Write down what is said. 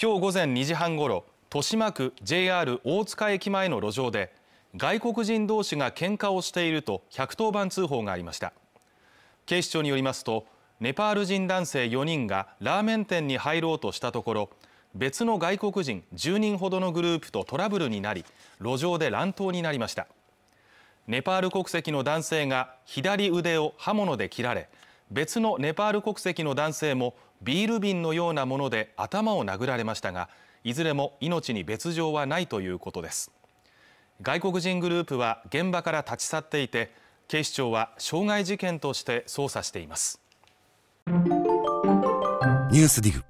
今日午前2時半ごろ豊島区 JR 大塚駅前の路上で外国人同士が喧嘩をしていると110番通報がありました警視庁によりますとネパール人男性4人がラーメン店に入ろうとしたところ別の外国人10人ほどのグループとトラブルになり路上で乱闘になりましたネパール国籍の男性が左腕を刃物で切られ別のネパール国籍の男性もビール瓶のようなもので頭を殴られましたがいずれも命に別状はないということです外国人グループは現場から立ち去っていて警視庁は傷害事件として捜査していますニュースディグ」